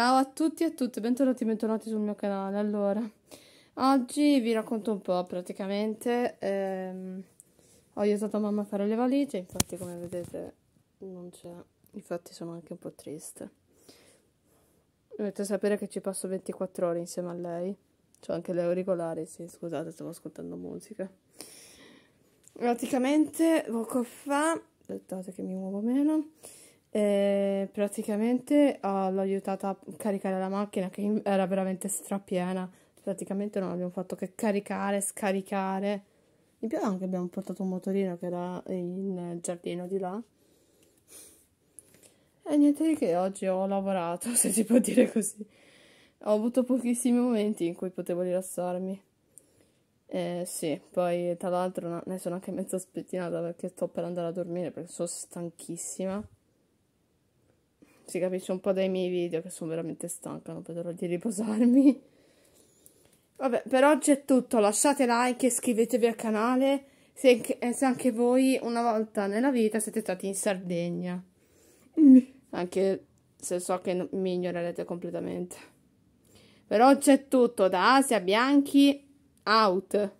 Ciao a tutti e a tutte, bentornati, bentornati sul mio canale. Allora, oggi vi racconto un po' praticamente. Ehm, ho aiutato mamma a fare le valigie, infatti come vedete non c'è, infatti sono anche un po' triste. Dovete sapere che ci passo 24 ore insieme a lei. C'ho anche le auricolari, sì, scusate, stavo ascoltando musica. Praticamente poco fa, aspettate che mi muovo meno, e praticamente oh, l'ho aiutata a caricare la macchina che era veramente strapiena. Praticamente non abbiamo fatto che caricare, scaricare. In più anche abbiamo portato un motorino che era in giardino di là. E niente di che oggi ho lavorato, se si può dire così. Ho avuto pochissimi momenti in cui potevo rilassarmi. Eh, sì, poi tra l'altro ne sono anche mezzo spettinata perché sto per andare a dormire perché sono stanchissima si capisce un po' dai miei video che sono veramente stanca, non vedrò di riposarmi. Vabbè, per oggi è tutto, lasciate like, e iscrivetevi al canale se, eh, se anche voi una volta nella vita siete stati in Sardegna. Anche se so che mi ignorerete completamente. Per oggi è tutto, da Asia Bianchi, out!